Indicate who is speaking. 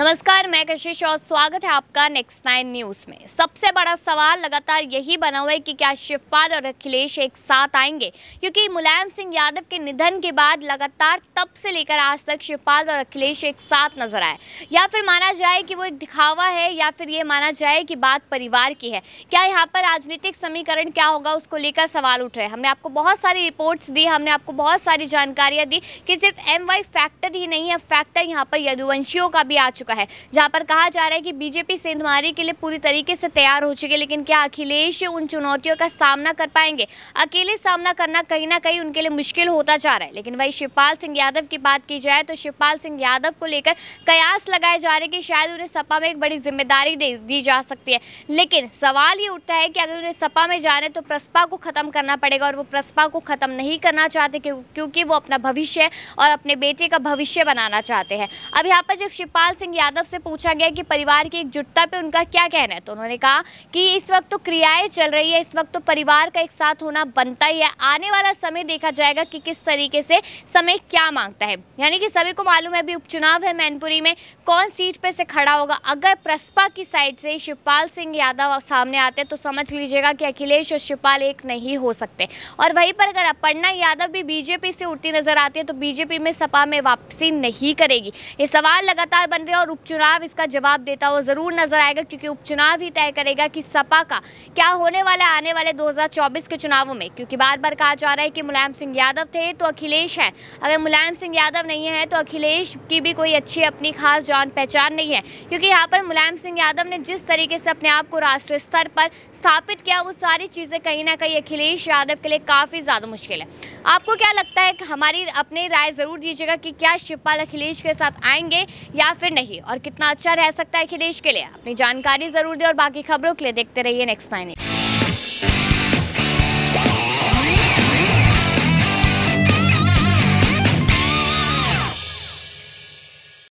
Speaker 1: नमस्कार मैं कशिश और स्वागत है आपका नेक्स्ट नाइन न्यूज में सबसे बड़ा सवाल लगातार यही बना हुआ है कि क्या शिवपाल और अखिलेश एक साथ आएंगे क्योंकि मुलायम सिंह यादव के निधन के बाद लगातार तब से लेकर आज तक शिवपाल और अखिलेश एक साथ नजर आए या फिर माना जाए कि वो एक दिखावा है या फिर ये माना जाए कि बात परिवार की है क्या यहाँ पर राजनीतिक समीकरण क्या होगा उसको लेकर सवाल उठ रहे हैं हमने आपको बहुत सारी रिपोर्ट्स दी हमने आपको बहुत सारी जानकारियाँ दी कि सिर्फ एम फैक्टर ही नहीं है फैक्टर यहाँ पर यदुवंशियों का भी आ चुका चुका है जहां पर कहा जा रहा है कि बीजेपी सेंधमारी के लिए पूरी तरीके से तैयार हो चुकी है लेकिन क्या अखिलेश उन चुनौतियों का सामना कर पाएंगे अकेले सामना करना कहीं ना कहीं उनके लिए मुश्किल होता जा रहा है लेकिन वही शिवपाल सिंह यादव की बात की जाए तो शिवपाल सिंह यादव को लेकर कयास लगाए जा रहे हैं कि शायद उन्हें सपा में एक बड़ी जिम्मेदारी दी जा सकती है लेकिन सवाल ये उठता है कि अगर उन्हें सपा में जा रहे तो प्रसपा को खत्म करना पड़ेगा और वो प्रसपा को खत्म नहीं करना चाहते क्योंकि वो अपना भविष्य और अपने बेटे का भविष्य बनाना चाहते हैं अब यहाँ पर जब शिवपाल सिंह यादव से पूछा गया कि परिवार की एकजुटता पे उनका क्या कहना है तो उन्होंने कहा कि इस वक्त तो क्रियाएं चल रही है इस वक्त तो परिवार का एक साथ होना बनता ही है आने वाला समय देखा जाएगा कि किस तरीके से समय क्या मांगता है यानी कि सभी को मालूम है अभी उपचुनाव है मैनपुरी में कौन सीट पर से खड़ा होगा अगर प्रसपा की साइड से शिवपाल सिंह यादव सामने आते तो समझ लीजिएगा कि अखिलेश और शिवपाल एक नहीं हो सकते और वहीं पर अगर अपर्णा यादव भी बीजेपी से उड़ती नजर आती है तो बीजेपी में सपा में वापसी नहीं करेगी ये सवाल लगातार बन रहे आएगा और उपचुनाव इसका जवाब देता हुआ ज़रूर नजर आएगा क्योंकि उपचुनाव ही तय करेगा कि सपा का क्या होने वाला आने वाले 2024 के चुनावों में क्योंकि बार बार कहा जा रहा है कि मुलायम सिंह यादव थे तो अखिलेश है अगर मुलायम सिंह यादव नहीं है तो अखिलेश की भी कोई अच्छी अपनी खास जान पहचान नहीं है क्योंकि यहाँ पर मुलायम सिंह यादव ने जिस तरीके से अपने आप को राष्ट्रीय स्तर पर स्थापित किया वो सारी चीज़ें कहीं ना कहीं अखिलेश यादव के लिए काफ़ी ज़्यादा मुश्किल है आपको क्या लगता है हमारी अपनी राय ज़रूर दीजिएगा कि क्या शिवपाल अखिलेश के साथ आएंगे या फिर नहीं रहिए और कितना अच्छा रह सकता है अखिलेश के लिए अपनी जानकारी जरूर दें और बाकी खबरों के लिए देखते रहिए नेक्स्ट नाइन